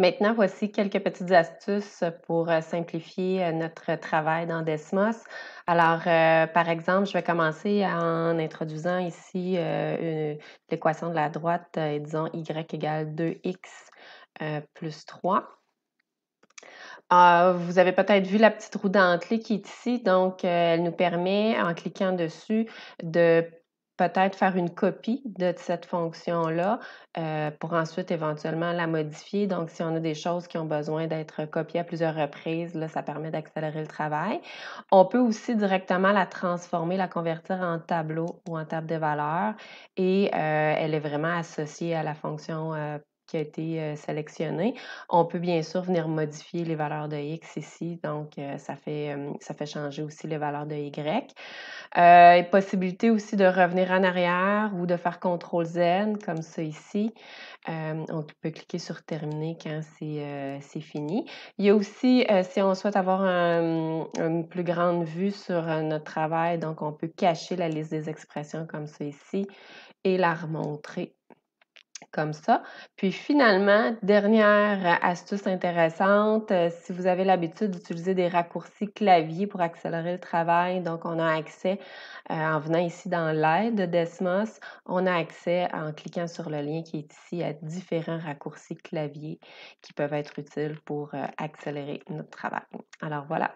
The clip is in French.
Maintenant, voici quelques petites astuces pour euh, simplifier euh, notre travail dans Desmos. Alors, euh, par exemple, je vais commencer en introduisant ici l'équation de la droite, disons y égale 2x plus 3. vous avez peut-être vu la petite roue dentelée qui est ici, donc elle nous permet, en cliquant dessus, de peut-être faire une copie de cette fonction-là euh, pour ensuite éventuellement la modifier. Donc, si on a des choses qui ont besoin d'être copiées à plusieurs reprises, là, ça permet d'accélérer le travail. On peut aussi directement la transformer, la convertir en tableau ou en table de valeurs et euh, elle est vraiment associée à la fonction euh, qui a été sélectionné. On peut bien sûr venir modifier les valeurs de X ici, donc ça, fait, ça fait changer aussi les valeurs de Y. Euh, possibilité aussi de revenir en arrière ou de faire CTRL Z comme ça ici. on peut cliquer sur terminer quand c'est fini. Il y a aussi, si on souhaite avoir mmh, une plus grande vue sur notre travail, donc on peut cacher la liste des expressions comme ça ici et la remontrer comme ça. Puis finalement, dernière euh, astuce intéressante, euh, si vous avez l'habitude d'utiliser des raccourcis clavier pour accélérer le travail, donc on a accès euh, en venant ici dans l'aide de Desmos, on a accès en cliquant sur le lien qui est ici à différents raccourcis clavier qui peuvent être utiles pour accélérer notre travail. Alors voilà.